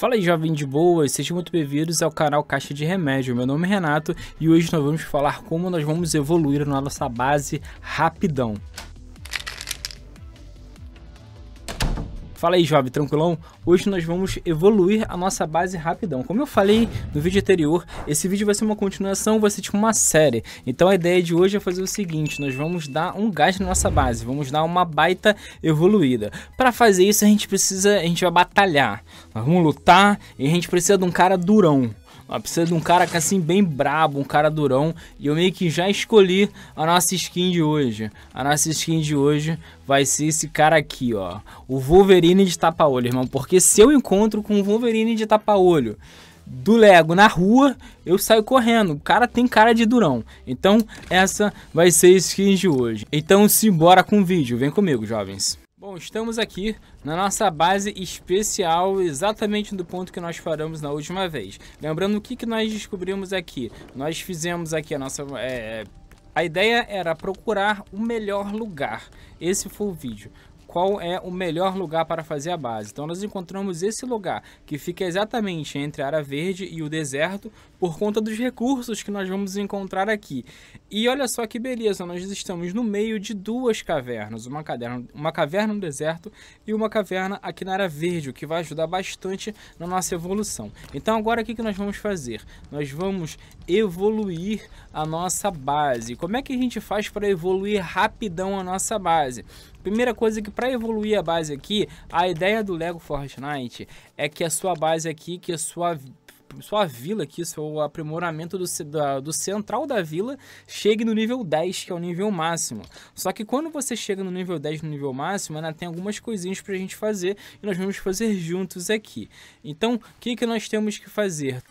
Fala aí, jovem de boa, sejam muito bem-vindos ao canal Caixa de Remédio. Meu nome é Renato e hoje nós vamos falar como nós vamos evoluir na nossa base rapidão. Fala aí, jovem, tranquilão? Hoje nós vamos evoluir a nossa base rapidão. Como eu falei no vídeo anterior, esse vídeo vai ser uma continuação, vai ser tipo uma série. Então a ideia de hoje é fazer o seguinte, nós vamos dar um gás na nossa base, vamos dar uma baita evoluída. Para fazer isso a gente precisa, a gente vai batalhar. Nós vamos lutar e a gente precisa de um cara durão precisa de um cara que é, assim bem brabo, um cara durão. E eu meio que já escolhi a nossa skin de hoje. A nossa skin de hoje vai ser esse cara aqui, ó. O Wolverine de tapa-olho, irmão. Porque se eu encontro com o Wolverine de tapa-olho do Lego na rua, eu saio correndo. O cara tem cara de durão. Então, essa vai ser a skin de hoje. Então, simbora com o vídeo. Vem comigo, jovens. Bom, estamos aqui na nossa base especial, exatamente do ponto que nós paramos na última vez. Lembrando o que, que nós descobrimos aqui. Nós fizemos aqui a nossa... É, a ideia era procurar o melhor lugar. Esse foi o vídeo qual é o melhor lugar para fazer a base. Então nós encontramos esse lugar que fica exatamente entre a área verde e o deserto por conta dos recursos que nós vamos encontrar aqui. E olha só que beleza, nós estamos no meio de duas cavernas, uma caverna, uma caverna no deserto e uma caverna aqui na área verde, o que vai ajudar bastante na nossa evolução. Então agora o que nós vamos fazer? Nós vamos evoluir a nossa base. Como é que a gente faz para evoluir rapidão a nossa base? Primeira coisa é que para evoluir a base aqui, a ideia do Lego Fortnite é que a sua base aqui, que a sua sua vila aqui, seu aprimoramento do, da, do central da vila, chegue no nível 10, que é o nível máximo. Só que quando você chega no nível 10, no nível máximo, ainda tem algumas coisinhas pra gente fazer e nós vamos fazer juntos aqui. Então, o que, que nós temos que fazer?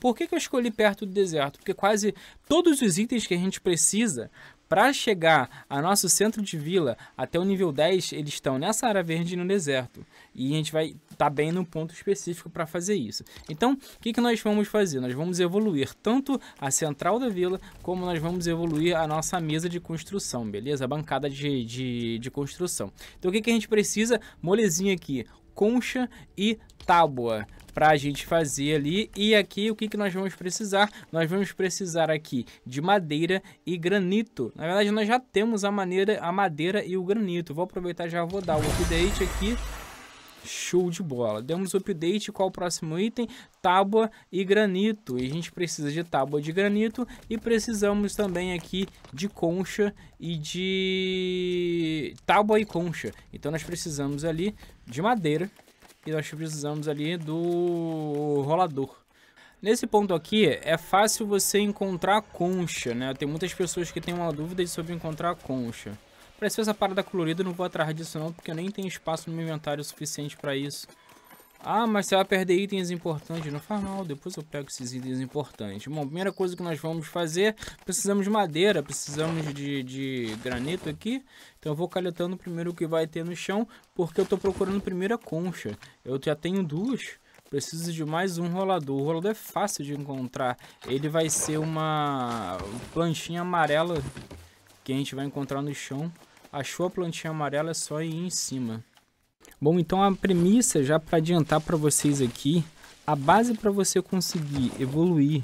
por que, que eu escolhi perto do deserto? Porque quase todos os itens que a gente precisa para chegar ao nosso centro de vila até o nível 10, eles estão nessa área verde no deserto. E a gente vai estar tá bem no ponto específico para fazer isso. Então, o que, que nós vamos fazer? Nós vamos evoluir tanto a central da vila, como nós vamos evoluir a nossa mesa de construção, beleza? A bancada de, de, de construção. Então, o que, que a gente precisa? Molezinha aqui, concha e tábua para a gente fazer ali. E aqui o que, que nós vamos precisar? Nós vamos precisar aqui de madeira e granito. Na verdade, nós já temos a, maneira, a madeira e o granito. Vou aproveitar já vou dar o update aqui. Show de bola. Demos update. Qual o próximo item? Tábua e granito. E a gente precisa de tábua de granito. E precisamos também aqui de concha e de tábua e concha. Então nós precisamos ali de madeira e nós precisamos ali do rolador. Nesse ponto aqui, é fácil você encontrar concha, né? Tem muitas pessoas que têm uma dúvida sobre encontrar concha. Apareceu essa parada colorida, não vou atrás disso não, porque eu nem tenho espaço no meu inventário suficiente para isso. Ah, mas você vai perder itens importantes. Não faz mal, depois eu pego esses itens importantes. Bom, primeira coisa que nós vamos fazer, precisamos de madeira, precisamos de, de granito aqui. Então eu vou caletando primeiro o que vai ter no chão, porque eu estou procurando primeira concha. Eu já tenho duas, preciso de mais um rolador. O rolador é fácil de encontrar. Ele vai ser uma plantinha amarela que a gente vai encontrar no chão. Achou a plantinha amarela, é só ir em cima. Bom, então a premissa, já para adiantar para vocês aqui, a base para você conseguir evoluir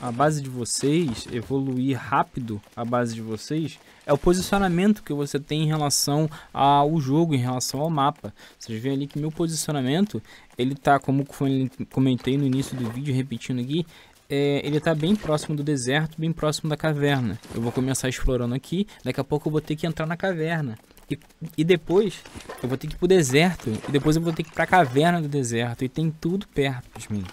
a base de vocês, evoluir rápido a base de vocês, é o posicionamento que você tem em relação ao jogo, em relação ao mapa. Vocês veem ali que meu posicionamento, ele tá, como comentei no início do vídeo, repetindo aqui, é, ele está bem próximo do deserto, bem próximo da caverna. Eu vou começar explorando aqui, daqui a pouco eu vou ter que entrar na caverna. E, e depois eu vou ter que ir pro deserto. E depois eu vou ter que ir pra caverna do deserto. E tem tudo perto de mim.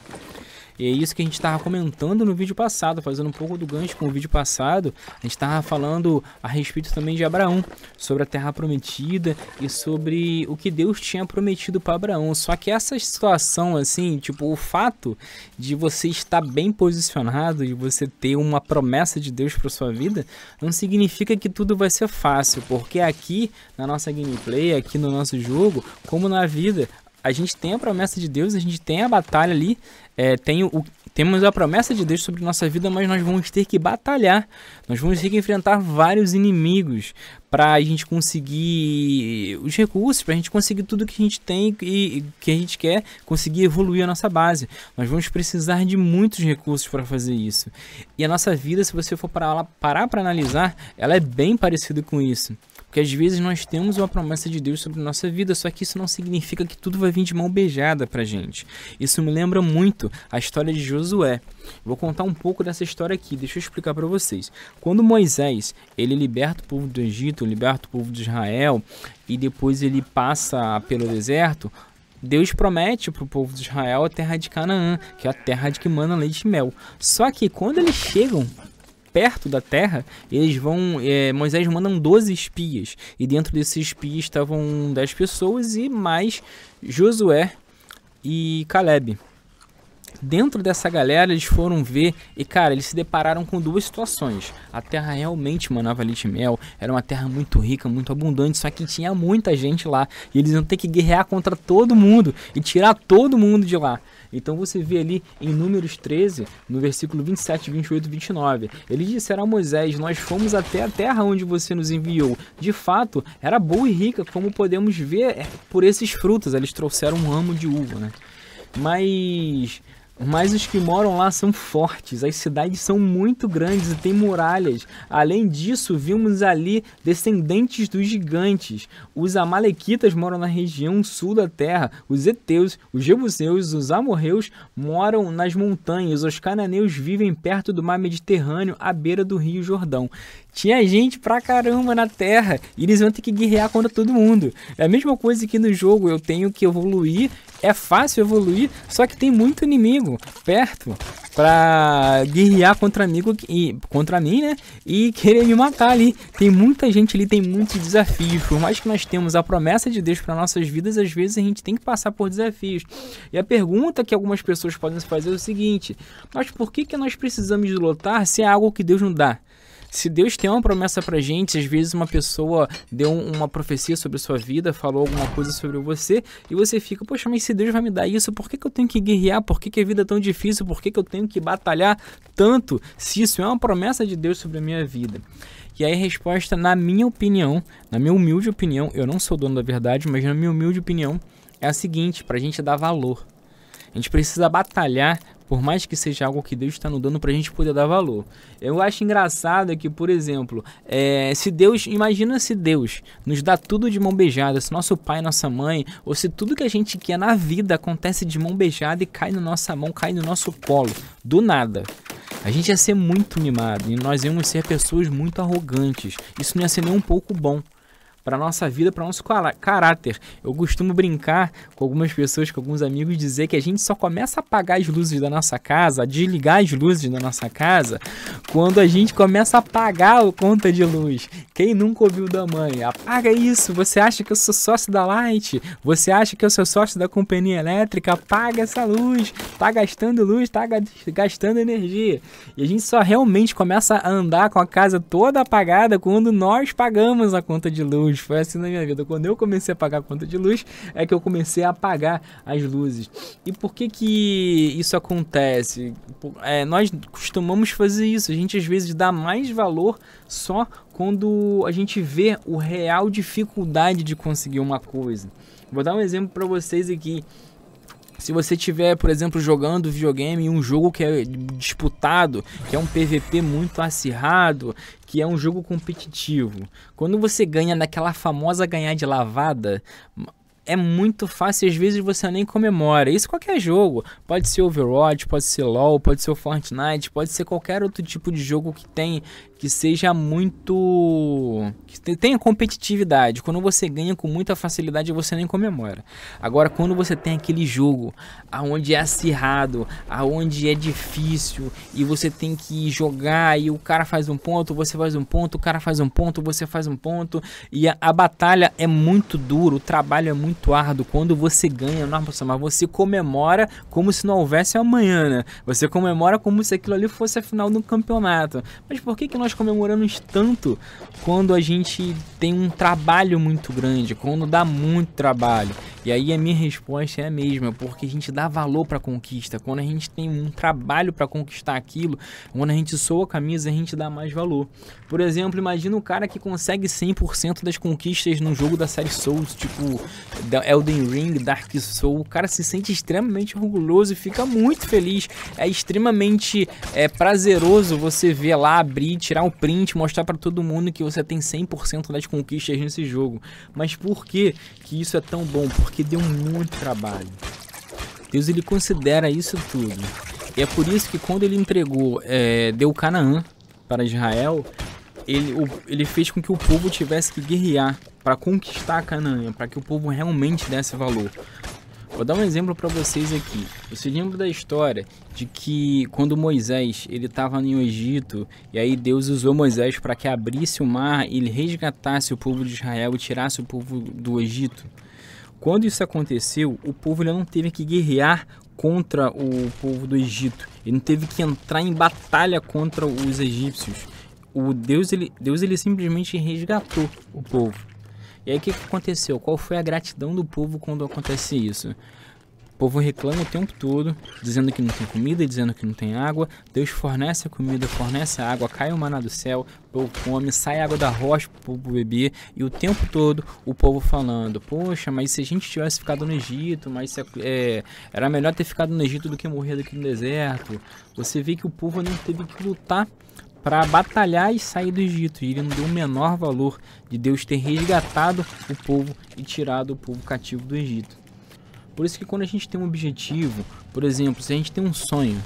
E é isso que a gente estava comentando no vídeo passado, fazendo um pouco do gancho com o vídeo passado. A gente estava falando a respeito também de Abraão, sobre a terra prometida e sobre o que Deus tinha prometido para Abraão. Só que essa situação, assim, tipo, o fato de você estar bem posicionado, de você ter uma promessa de Deus para sua vida, não significa que tudo vai ser fácil, porque aqui na nossa gameplay, aqui no nosso jogo, como na vida, a gente tem a promessa de Deus, a gente tem a batalha ali, é, tem o, temos a promessa de Deus sobre nossa vida, mas nós vamos ter que batalhar, nós vamos ter que enfrentar vários inimigos para a gente conseguir os recursos, para a gente conseguir tudo que a gente tem e que a gente quer, conseguir evoluir a nossa base. Nós vamos precisar de muitos recursos para fazer isso. E a nossa vida, se você for parar para analisar, ela é bem parecida com isso. Porque às vezes nós temos uma promessa de Deus sobre nossa vida, só que isso não significa que tudo vai vir de mão beijada pra gente. Isso me lembra muito a história de Josué. Vou contar um pouco dessa história aqui, deixa eu explicar para vocês. Quando Moisés, ele liberta o povo do Egito, liberta o povo de Israel, e depois ele passa pelo deserto, Deus promete para o povo de Israel a terra de Canaã, que é a terra de que mana leite e mel. Só que quando eles chegam perto da terra, eles vão. É, Moisés mandam 12 espias. E dentro desses espias estavam 10 pessoas e mais Josué e Caleb. Dentro dessa galera, eles foram ver e, cara, eles se depararam com duas situações. A terra realmente manava leite mel, era uma terra muito rica, muito abundante, só que tinha muita gente lá. E eles iam ter que guerrear contra todo mundo e tirar todo mundo de lá. Então você vê ali em Números 13, no versículo 27, 28 e 29, ele disseram a Moisés: Nós fomos até a terra onde você nos enviou. De fato, era boa e rica, como podemos ver é, por esses frutos. Eles trouxeram um ramo de uva, né? Mas mas os que moram lá são fortes, as cidades são muito grandes e têm muralhas. Além disso, vimos ali descendentes dos gigantes. Os Amalequitas moram na região sul da terra, os Eteus, os Jebuseus, os Amorreus moram nas montanhas, os Cananeus vivem perto do mar Mediterrâneo, à beira do rio Jordão. Tinha gente pra caramba na Terra e eles vão ter que guerrear contra todo mundo. É a mesma coisa que no jogo eu tenho que evoluir, é fácil evoluir, só que tem muito inimigo perto pra guerrear contra amigo e contra mim, né? E querer me matar ali. Tem muita gente ali, tem muitos desafios. Por mais que nós temos a promessa de Deus para nossas vidas, às vezes a gente tem que passar por desafios. E a pergunta que algumas pessoas podem se fazer é o seguinte: mas por que que nós precisamos lutar se é algo que Deus não dá? Se Deus tem uma promessa pra gente, às vezes uma pessoa deu uma profecia sobre a sua vida, falou alguma coisa sobre você, e você fica, poxa, mas se Deus vai me dar isso, por que, que eu tenho que guerrear? Por que, que a vida é tão difícil? Por que, que eu tenho que batalhar tanto se isso é uma promessa de Deus sobre a minha vida? E aí a resposta, na minha opinião, na minha humilde opinião, eu não sou dono da verdade, mas na minha humilde opinião, é a seguinte, pra gente dar valor. A gente precisa batalhar por mais que seja algo que Deus está nos dando para a gente poder dar valor. Eu acho engraçado que, por exemplo, é, se Deus, imagina se Deus nos dá tudo de mão beijada, se nosso pai, nossa mãe, ou se tudo que a gente quer na vida acontece de mão beijada e cai na nossa mão, cai no nosso colo, do nada. A gente ia ser muito mimado e nós íamos ser pessoas muito arrogantes. Isso não ia ser nem um pouco bom para nossa vida, para nosso caráter. Eu costumo brincar com algumas pessoas, com alguns amigos, dizer que a gente só começa a apagar as luzes da nossa casa, a desligar as luzes da nossa casa, quando a gente começa a pagar a conta de luz. Quem nunca ouviu da mãe? Apaga isso, você acha que eu sou sócio da Light? Você acha que eu sou sócio da companhia elétrica? Apaga essa luz, tá gastando luz, tá gastando energia. E a gente só realmente começa a andar com a casa toda apagada quando nós pagamos a conta de luz foi assim na minha vida. Quando eu comecei a pagar a conta de luz, é que eu comecei a apagar as luzes. E por que que isso acontece? É, nós costumamos fazer isso. A gente às vezes dá mais valor só quando a gente vê o real dificuldade de conseguir uma coisa. Vou dar um exemplo para vocês aqui. Se você tiver, por exemplo, jogando videogame um jogo que é disputado, que é um PVP muito acirrado, que é um jogo competitivo. Quando você ganha naquela famosa ganhar de lavada, é muito fácil, às vezes você nem comemora. Isso qualquer jogo. Pode ser Overwatch, pode ser LoL, pode ser Fortnite, pode ser qualquer outro tipo de jogo que tem que seja muito que tenha competitividade. Quando você ganha com muita facilidade, você nem comemora. Agora quando você tem aquele jogo aonde é acirrado, aonde é difícil e você tem que jogar e o cara faz um ponto, você faz um ponto, o cara faz um ponto, você faz um ponto e a, a batalha é muito dura, o trabalho é muito muito árduo quando você ganha, nossa, mas você comemora como se não houvesse amanhã, né? Você comemora como se aquilo ali fosse a final do campeonato. Mas por que, que nós comemoramos tanto quando a gente tem um trabalho muito grande, quando dá muito trabalho? E aí a minha resposta é a mesma, porque a gente dá valor para a conquista. Quando a gente tem um trabalho para conquistar aquilo, quando a gente soa a camisa, a gente dá mais valor. Por exemplo, imagina o cara que consegue 100% das conquistas num jogo da série Souls, tipo Elden Ring, Dark Souls, o cara se sente extremamente orgulhoso e fica muito feliz. É extremamente é, prazeroso você ver lá, abrir, tirar um print, mostrar para todo mundo que você tem 100% das conquistas nesse jogo. Mas por que que isso é tão bom? Porque deu muito trabalho. Deus ele considera isso tudo. E é por isso que quando ele entregou, é, deu Canaã para Israel, ele, ele fez com que o povo tivesse que guerrear para conquistar Canaã, para que o povo realmente desse valor. Vou dar um exemplo para vocês aqui. Você lembra da história de que quando Moisés ele estava no Egito e aí Deus usou Moisés para que abrisse o mar e ele resgatasse o povo de Israel e tirasse o povo do Egito? Quando isso aconteceu, o povo não teve que guerrear contra o povo do Egito. Ele não teve que entrar em batalha contra os egípcios. O Deus ele, Deus ele simplesmente resgatou o povo. E aí o que, que aconteceu? Qual foi a gratidão do povo quando acontece isso? O povo reclama o tempo todo, dizendo que não tem comida, dizendo que não tem água. Deus fornece a comida, fornece a água, cai o maná do céu, o povo come, sai água da rocha para o povo beber. E o tempo todo o povo falando: Poxa, mas se a gente tivesse ficado no Egito, mas se, é, era melhor ter ficado no Egito do que morrer aqui no deserto. Você vê que o povo não teve que lutar para batalhar e sair do Egito. E ele não deu o menor valor de Deus ter resgatado o povo e tirado o povo cativo do Egito. Por isso que quando a gente tem um objetivo, por exemplo, se a gente tem um sonho,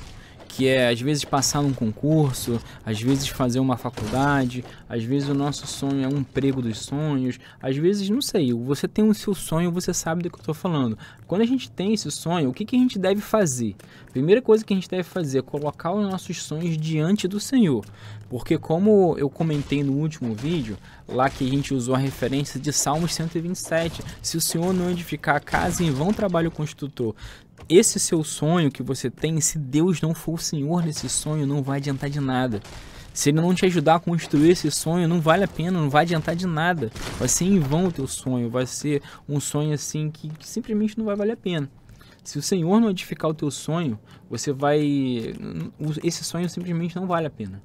que é às vezes passar num concurso, às vezes fazer uma faculdade, às vezes o nosso sonho é um emprego dos sonhos, às vezes, não sei, você tem o seu sonho, você sabe do que eu estou falando. Quando a gente tem esse sonho, o que, que a gente deve fazer? Primeira coisa que a gente deve fazer é colocar os nossos sonhos diante do Senhor. Porque como eu comentei no último vídeo, lá que a gente usou a referência de Salmos 127, se o Senhor não edificar a casa, em vão trabalho o construtor esse é seu sonho que você tem, se Deus não for o Senhor nesse sonho, não vai adiantar de nada. Se ele não te ajudar a construir esse sonho, não vale a pena, não vai adiantar de nada. Vai ser em vão o teu sonho, vai ser um sonho assim que, que simplesmente não vai valer a pena. Se o Senhor não edificar o teu sonho, você vai. Esse sonho simplesmente não vale a pena.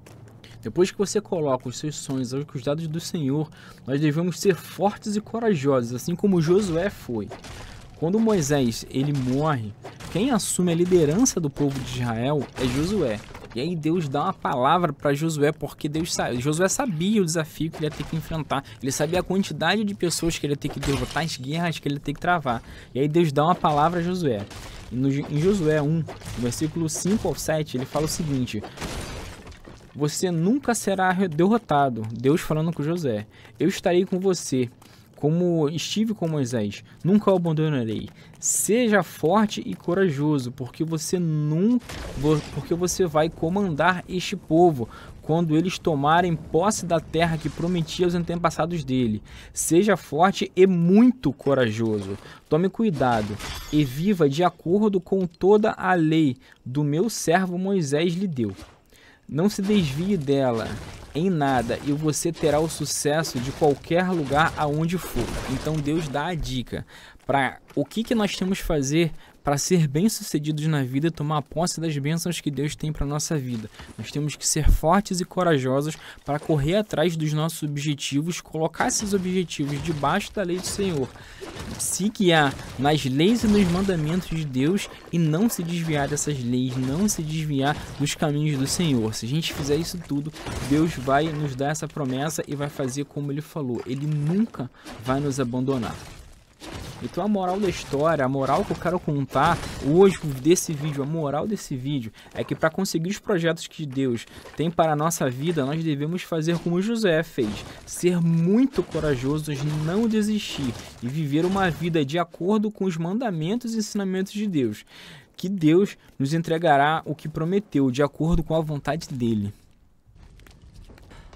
Depois que você coloca os seus sonhos aos cuidados do Senhor, nós devemos ser fortes e corajosos, assim como Josué foi. Quando Moisés ele morre, quem assume a liderança do povo de Israel é Josué. E aí Deus dá uma palavra para Josué, porque Deus sabe, Josué sabia o desafio que ele ia ter que enfrentar, ele sabia a quantidade de pessoas que ele ia ter que derrotar, as guerras que ele ia ter que travar. E aí Deus dá uma palavra a Josué. No, em Josué 1, no versículo 5 ao 7, ele fala o seguinte: Você nunca será derrotado, Deus falando com Josué. Eu estarei com você como estive com Moisés, nunca o abandonarei. Seja forte e corajoso, porque você nunca, porque você vai comandar este povo quando eles tomarem posse da terra que prometi aos antepassados dele. Seja forte e muito corajoso. Tome cuidado e viva de acordo com toda a lei do meu servo Moisés lhe deu. Não se desvie dela em nada e você terá o sucesso de qualquer lugar aonde for. Então Deus dá a dica para o que, que nós temos que fazer para ser bem-sucedidos na vida, tomar posse das bênçãos que Deus tem para nossa vida. Nós temos que ser fortes e corajosos para correr atrás dos nossos objetivos, colocar esses objetivos debaixo da lei do Senhor, se guiar nas leis e nos mandamentos de Deus e não se desviar dessas leis, não se desviar dos caminhos do Senhor. Se a gente fizer isso tudo, Deus vai nos dar essa promessa e vai fazer como ele falou. Ele nunca vai nos abandonar. Então a moral da história, a moral que eu quero contar hoje desse vídeo, a moral desse vídeo é que para conseguir os projetos que Deus tem para a nossa vida, nós devemos fazer como José fez, ser muito corajosos, não desistir e viver uma vida de acordo com os mandamentos e ensinamentos de Deus, que Deus nos entregará o que prometeu de acordo com a vontade dele.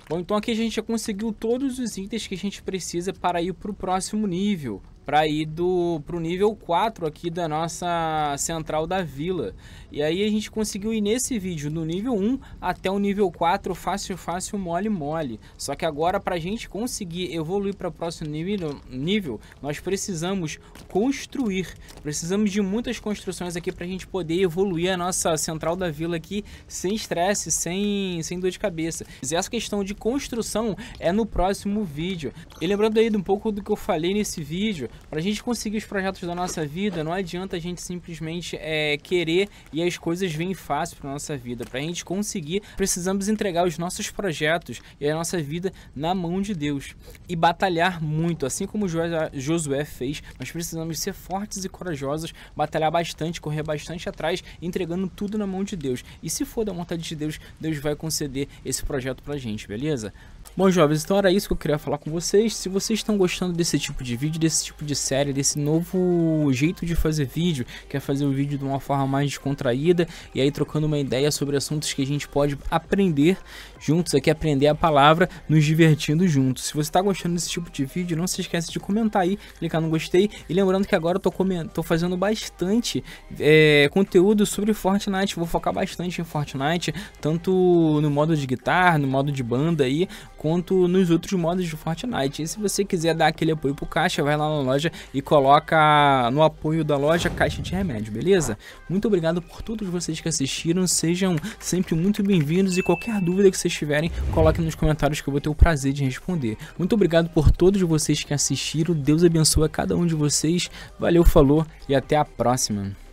Bom, então aqui a gente já conseguiu todos os itens que a gente precisa para ir para o próximo nível para ir do pro nível 4 aqui da nossa central da vila. E aí a gente conseguiu ir nesse vídeo do nível 1 até o nível 4 fácil fácil mole mole. Só que agora para a gente conseguir evoluir para o próximo nível, nível, nós precisamos construir. Precisamos de muitas construções aqui para a gente poder evoluir a nossa central da vila aqui sem estresse, sem sem dor de cabeça. E essa questão de construção é no próximo vídeo. E lembrando aí de um pouco do que eu falei nesse vídeo, para a gente conseguir os projetos da nossa vida, não adianta a gente simplesmente é, querer e as coisas vêm fácil para nossa vida. Para a gente conseguir, precisamos entregar os nossos projetos e a nossa vida na mão de Deus e batalhar muito, assim como Josué fez. Nós precisamos ser fortes e corajosos, batalhar bastante, correr bastante atrás, entregando tudo na mão de Deus. E se for da vontade de Deus, Deus vai conceder esse projeto para a gente, beleza? Bom, jovens, então era isso que eu queria falar com vocês. Se vocês estão gostando desse tipo de vídeo, desse tipo tipo de série, desse novo jeito de fazer vídeo, que é fazer o vídeo de uma forma mais descontraída e aí trocando uma ideia sobre assuntos que a gente pode aprender juntos aqui aprender a palavra, nos divertindo juntos. Se você está gostando desse tipo de vídeo, não se esqueça de comentar aí, clicar no gostei. E lembrando que agora eu tô, tô fazendo bastante é, conteúdo sobre Fortnite, vou focar bastante em Fortnite, tanto no modo de guitarra, no modo de banda aí, quanto nos outros modos de Fortnite. E se você quiser dar aquele apoio pro caixa, vai lá na loja e coloca no apoio da loja caixa de remédio, beleza? Muito obrigado por todos vocês que assistiram, sejam sempre muito bem-vindos e qualquer dúvida que vocês vocês tiverem, coloquem nos comentários que eu vou ter o prazer de responder. Muito obrigado por todos vocês que assistiram. Deus abençoe a cada um de vocês. Valeu, falou e até a próxima.